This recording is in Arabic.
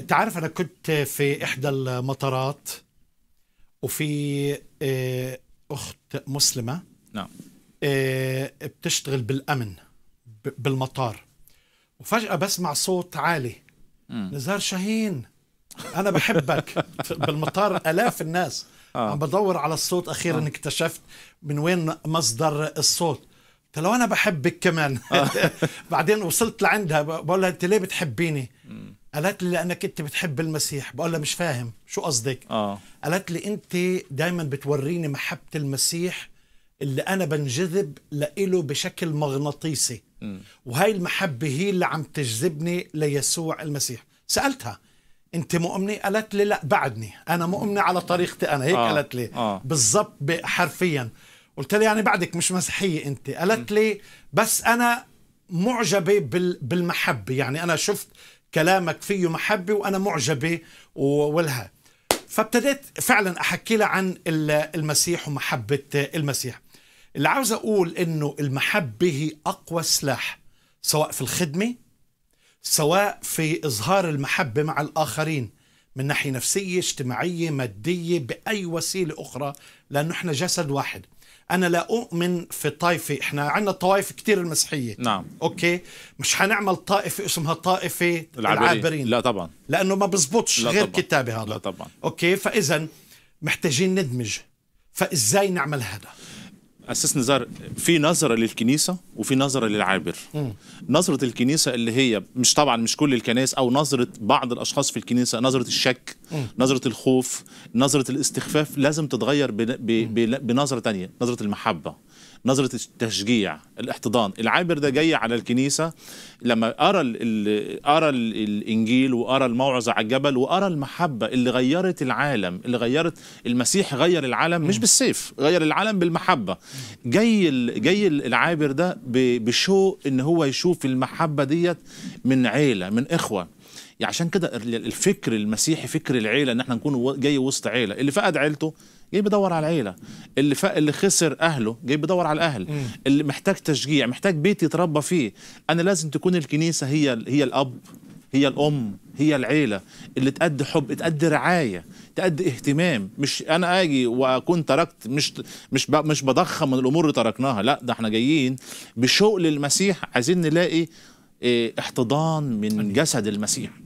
تعرف انا كنت في احدى المطارات وفي آه، اخت مسلمه نعم آه، بتشتغل بالامن بالمطار وفجاه بسمع صوت عالي نزار شاهين انا بحبك بالمطار الاف الناس آه. عم بدور على الصوت اخيرا اكتشفت من وين مصدر الصوت قلت انا بحبك كمان بعدين وصلت لعندها بقول لها انت ليه بتحبيني قالت لي لانك انت بتحب المسيح بقول لها مش فاهم شو قصدك اه قالت لي انت دائما بتوريني محبه المسيح اللي انا بنجذب لإله بشكل مغناطيسي وهي المحبه هي اللي عم تجذبني ليسوع المسيح سالتها انت مؤمنه قالت لي لا بعدني انا مؤمنه على طريقتي انا هيك آه. قالت لي آه. بالضبط حرفيا قلت لها يعني بعدك مش مسيحيه انت قالت لي بس انا معجبه بالمحبه يعني انا شفت كلامك فيه محبة وأنا معجبة ولها فابتديت فعلا أحكي لها عن المسيح ومحبة المسيح اللي عاوز أقول إنه المحبة هي أقوى سلاح سواء في الخدمة سواء في إظهار المحبة مع الآخرين من ناحية نفسية اجتماعية مادية بأي وسيلة أخرى لأنه إحنا جسد واحد انا لا اؤمن في طائفه احنا عندنا طوائف كثير المسيحيه نعم اوكي مش حنعمل طائفه اسمها طائفه العابرين, العابرين. لا طبعا لانه ما بزبطش لا غير كتابي هذا لا طبعا اوكي فاذا محتاجين ندمج فازاي نعمل هذا أساس نزار في نظرة للكنيسة وفي نظرة للعابر م. نظرة الكنيسة اللي هي مش طبعا مش كل الكنائس أو نظرة بعض الأشخاص في الكنيسة نظرة الشك نظرة الخوف نظرة الاستخفاف لازم تتغير بنظرة تانية نظرة المحبة نظرة التشجيع الاحتضان العابر ده جاي على الكنيسة لما أرى الـ أرى الـ الإنجيل وأرى الموعظة على الجبل وأرى المحبة اللي غيرت العالم اللي غيرت المسيح غير العالم مش بالسيف غير العالم بالمحبة جاي الـ جاي العابر ده بشوق إن هو يشوف المحبة ديت من عيلة من إخوة يعني عشان كده الفكر المسيحي فكر العيله ان احنا نكون جاي وسط عيله اللي فقد عيلته جاي بيدور على العيله اللي ف... اللي خسر اهله جاي بيدور على الاهل م. اللي محتاج تشجيع محتاج بيت يتربى فيه انا لازم تكون الكنيسه هي هي الاب هي الام هي العيله اللي تأدي حب تأدي رعايه تأدي اهتمام مش انا اجي واكون تركت مش مش مش بضخم من الامور اللي تركناها لا ده احنا جايين بشوق للمسيح عايزين نلاقي إيه، احتضان من جسد المسيح